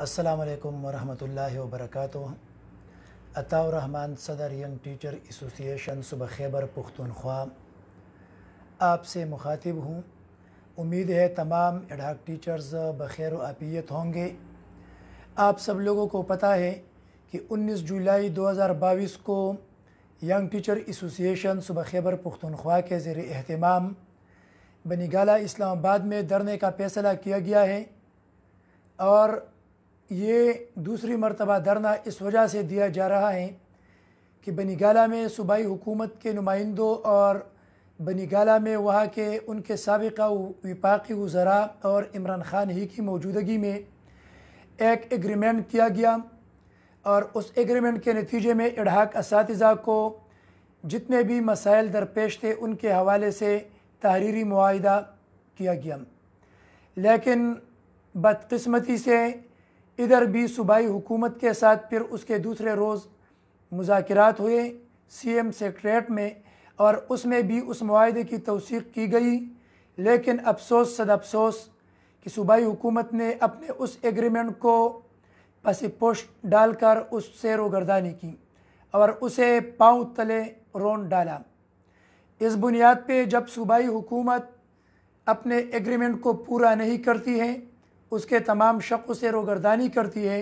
असलकम वरहमल वरक रहमान सदर यंग टीचर एसोसिएशन सुबह खैबर पुख्तनख्वा आपसे मुखातिब हूँ उम्मीद है तमाम एडाक टीचर्स बखैर आपियत होंगे आप सब लोगों को पता है कि 19 जुलाई 2022 को यंग टीचर एसोसिएशन सुबह खैबर पुख्तनख्वा के ज़ेर अहतमाम बनीगाला इस्लामाबाद में धरने का फैसला किया गया है और ये दूसरी मरतबा धरना इस वजह से दिया जा रहा है कि बनीगाला में सूबाई हुकूमत के नुमाइंदों और बनीगाला में वहाँ के उनके सबका विपाकी वज़रा और इमरान ख़ान ही की मौजूदगी में एक एग्रीमेंट किया गया और उस एग्रीमेंट के नतीजे में इढ़ाक इस को जितने भी मसाइल दरपेश थे उनके हवाले से तहरीरी माहा किया गया लेकिन बदकस्मती से इधर भी सूबाई हुकूमत के साथ फिर उसके दूसरे रोज़ मुजाकर हुए सी एम सेक्रेट में और उसमें भी उस माहे की तोसीक की गई लेकिन अफसोस सद अफसोस कि सूबाई हुकूमत ने अपने उस एग्रीमेंट को पस पोश डालकर उससे रोगर्दानी की और उसे पाँव तले रोन डाला इस बुनियाद पर जब सूबाई हुकूमत अपने एग्रीमेंट को पूरा नहीं करती है उसके तमाम शक से रोगरदानी करती है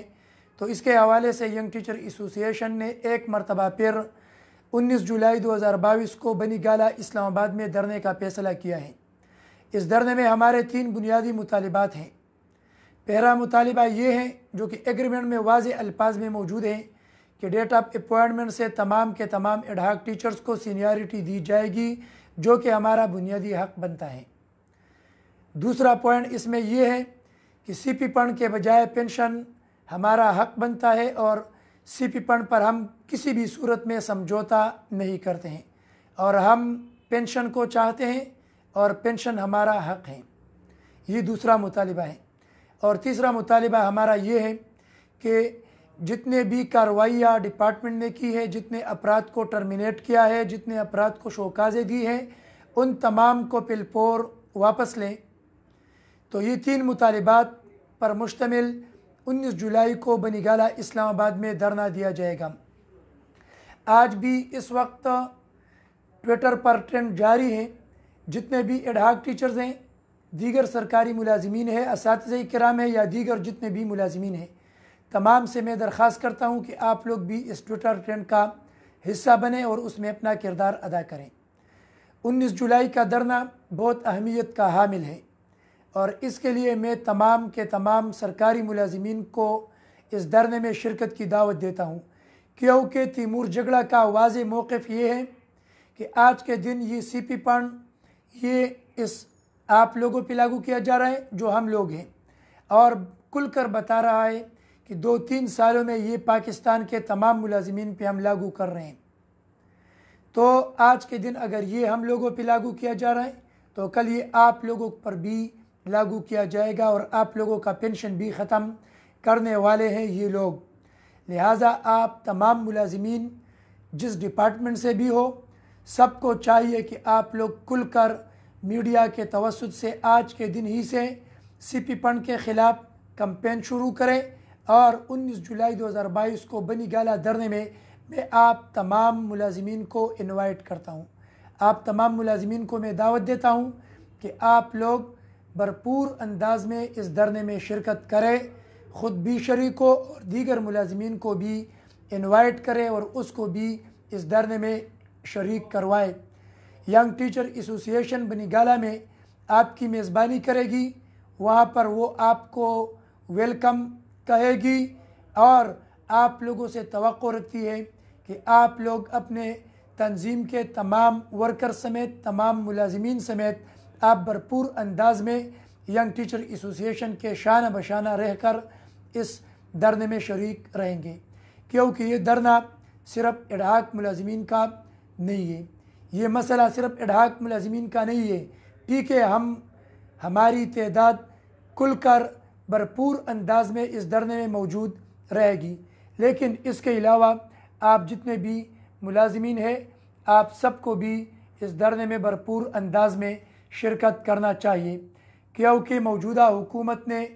तो इसके हवाले से यंग टीचर एसोसिएशन ने एक मरतबा फिर 19 जुलाई 2022 को बनी गाला इस्लामाबाद में धरने का फैसला किया है इस धरने में हमारे तीन बुनियादी मुतालबात हैं पहला मुतालबा ये है जो कि एग्रीमेंट में वाज अल्फाज में मौजूद हैं कि डेट ऑफ अपॉइंटमेंट से तमाम के तमाम एडहाक टीचर्स को सीनियरिटी दी जाएगी जो कि हमारा बुनियादी हक बनता है दूसरा पॉइंट इसमें यह है कि सी पी पन के बजाय पेंशन हमारा हक बनता है और सी पी पन पर हम किसी भी सूरत में समझौता नहीं करते हैं और हम पेंशन को चाहते हैं और पेंशन हमारा हक है ये दूसरा मुतालबा है और तीसरा मुतालबा हमारा ये है कि जितने भी कार्रवाइयाँ डिपार्टमेंट ने की है जितने अपराध को टर्मिनेट किया है जितने अपराध को शोकाज़े दी हैं उन तमाम को पिलपोर वापस लें तो ये तीन मुतालबात पर मुश्तमिल उन्नीस जुलाई को बनीगाला इस्लामाबाद में धरना दिया जाएगा आज भी इस वक्त ट्विटर पर ट्रेंड जारी है जितने भी एडहाक टीचर्स हैं दीगर सरकारी मुलाजमीन है इस कराम है या दीगर जितने भी मुलाजमीन हैं तमाम से मैं दरख्वास्त करता हूँ कि आप लोग भी इस ट्विटर ट्रेंड का हिस्सा बने और उसमें अपना किरदार अदा करें 19 जुलाई का धरना बहुत अहमियत का हामिल है और इसके लिए मैं तमाम के तमाम सरकारी मुलाजमीन को इस धरने में शिरकत की दावत देता हूँ क्योंकि तीमूर जगड़ा का वाज मौक़ ये है कि आज के दिन ये सी पी फंड ये इस आप लोगों पर लागू किया जा रहा है जो हम लोग हैं और खुल कर बता रहा है कि दो तीन सालों में ये पाकिस्तान के तमाम मुलाजमीन पर हम लागू कर रहे हैं तो आज के दिन अगर ये हम लोगों पर लागू किया जा रहा है तो कल ये आप लोगों पर भी लागू किया जाएगा और आप लोगों का पेंशन भी ख़त्म करने वाले हैं ये लोग लिहाजा आप तमाम मुलाजमीन जिस डिपार्टमेंट से भी हो सबको चाहिए कि आप लोग खुल कर मीडिया के तवसत से आज के दिन ही से सी पी पंड के ख़िलाफ़ कम्पेन शुरू करें और 19 जुलाई 2022 को बनी गाला धरने में मैं आप तमाम मुलाजमीन को इनवाइट करता हूँ आप तमाम मुलाजमीन को मैं दावत देता हूँ कि आप लोग भरपूर अंदाज में इस धरने में शिरकत करे ख़ुद भी शरीक और दीगर मुलाजमीन को भी इनवाइट करे और उसको भी इस धरने में शरीक करवाए यंग टीचर एसोसिएशन बनीगाला में आपकी मेज़बानी करेगी वहाँ पर वो आपको वेलकम कहेगी और आप लोगों से तो रखती है कि आप लोग अपने तंजीम के तमाम वर्कर समेत तमाम मुलाजमीन समेत आप भरपूर अंदाज में यंग टीचर एसोसिएशन के शाना बशाना रह कर इस धरने में शरीक रहेंगे क्योंकि ये धरना सिर्फ एडहाक मुलाजमीन का नहीं है ये मसला सिर्फ एडहाक मुलाजमीन का नहीं है ठीक है हम हमारी तदाद कुल कर भरपूर अंदाज में इस धरने में मौजूद रहेगी लेकिन इसके अलावा आप जितने भी मुलाजमीन हैं आप सबको भी इस धरने में भरपूर अंदाज में शिरकत करना चाहिए क्योंकि मौजूदा हुकूमत ने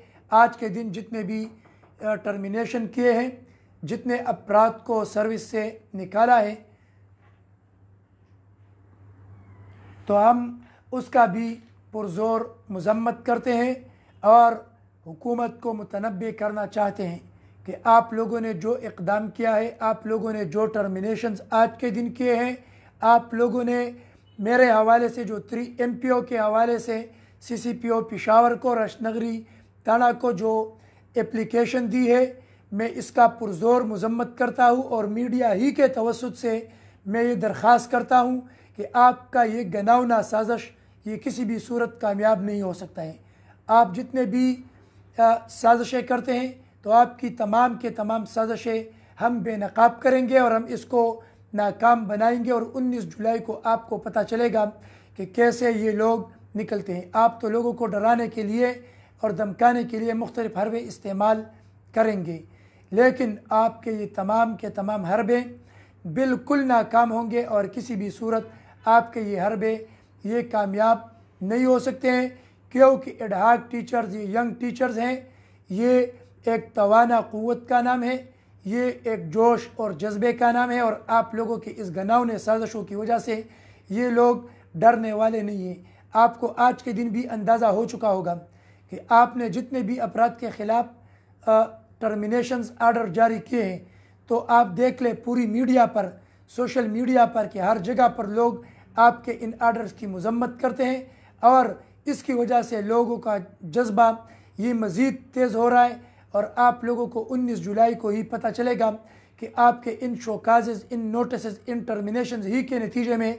आज के दिन जितने भी टर्मिनेशन किए हैं जितने अपराध को सर्विस से निकाला है तो हम उसका भी पुरजोर मजम्मत करते हैं और हुकूमत को मुतनबे करना चाहते हैं कि आप लोगों ने जो इकदाम किया है आप लोगों ने जो टर्मिनेशंस आज के दिन किए हैं आप लोगों ने मेरे हवाले से जो थ्री एम पी ओ के हवाले से सी सी पी ओ पिशावर को रशनगरी थाना को जो एप्लीकेशन दी है मैं इसका पुरजोर मजम्मत करता हूँ और मीडिया ही के तवसत से मैं ये दरख्वास्त करता हूँ कि आपका ये गनावना साजिश ये किसी भी सूरत कामयाब नहीं हो सकता है आप जितने भी साजिशें करते हैं तो आपकी तमाम के तमाम साजिशें हम बेनकाब करेंगे और हम इसको नाकाम बनाएंगे और 19 जुलाई को आपको पता चलेगा कि कैसे ये लोग निकलते हैं आप तो लोगों को डराने के लिए और धमकाने के लिए मुख्तलिफ हरबे इस्तेमाल करेंगे लेकिन आपके ये तमाम के तमाम हरबे बिल्कुल नाकाम होंगे और किसी भी सूरत आपके ये हरबे ये कामयाब नहीं हो सकते हैं क्योंकि एडहाक टीचर्स ये यंग टीचर्स हैं ये एक तोाना क़वत का नाम है ये एक जोश और जज्बे का नाम है और आप लोगों की इस गनावने साजिशों की वजह से ये लोग डरने वाले नहीं हैं आपको आज के दिन भी अंदाज़ा हो चुका होगा कि आपने जितने भी अपराध के ख़िलाफ़ टर्मिनेशन आर्डर जारी किए हैं तो आप देख लें पूरी मीडिया पर सोशल मीडिया पर कि हर जगह पर लोग आपके इन आर्डर्स की मजम्मत करते हैं और इसकी वजह से लोगों का जज्बा ये मज़ीद तेज़ हो रहा है और आप लोगों को 19 जुलाई को ही पता चलेगा कि आपके इन शोकाजेज़ इन नोटिस इन टर्मिनेशन ही के नतीजे में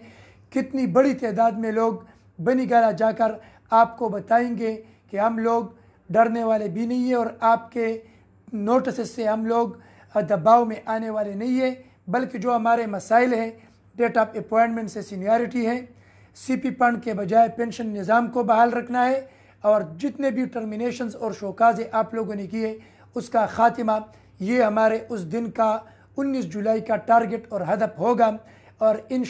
कितनी बड़ी तादाद में लोग बनी गाला जाकर आपको बताएंगे कि हम लोग डरने वाले भी नहीं है और आपके नोटिस से हम लोग दबाव में आने वाले नहीं है बल्कि जो हमारे मसाइल हैं डेट ऑफ अपॉइंटमेंट से सीनियरिटी है सी पी फंड के बजाय पेंशन निज़ाम को बहाल रखना है और जितने भी टर्मिनेशंस और शोकाज़े आप लोगों ने किए उसका ख़ात्मा ये हमारे उस दिन का 19 जुलाई का टारगेट और हदफ होगा और इन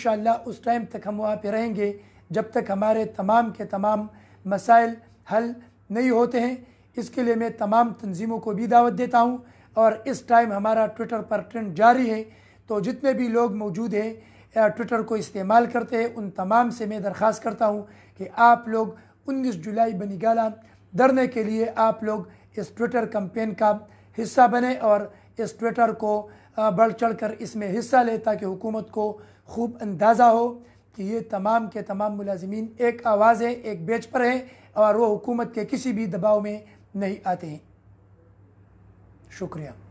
उस टाइम तक हम वहाँ पर रहेंगे जब तक हमारे तमाम के तमाम मसाइल हल नहीं होते हैं इसके लिए मैं तमाम तंजीमों को भी दावत देता हूँ और इस टाइम हमारा ट्विटर पर ट्रेंड जारी है तो जितने भी लोग मौजूद हैं ट्विटर को इस्तेमाल करते हैं उन तमाम से मैं दरख्वास्त करता हूँ कि आप लोग 19 जुलाई बनी गाला धरने के लिए आप लोग इस ट्विटर कंपेन का हिस्सा बने और इस ट्विटर को बढ़ चढ़ कर इसमें हिस्सा लें ताकि हुकूमत को खूब अंदाज़ा हो कि ये तमाम के तमाम मुलाजमीन एक आवाज़ है एक बेच पर हैं और वो हुकूमत के किसी भी दबाव में नहीं आते हैं शुक्रिया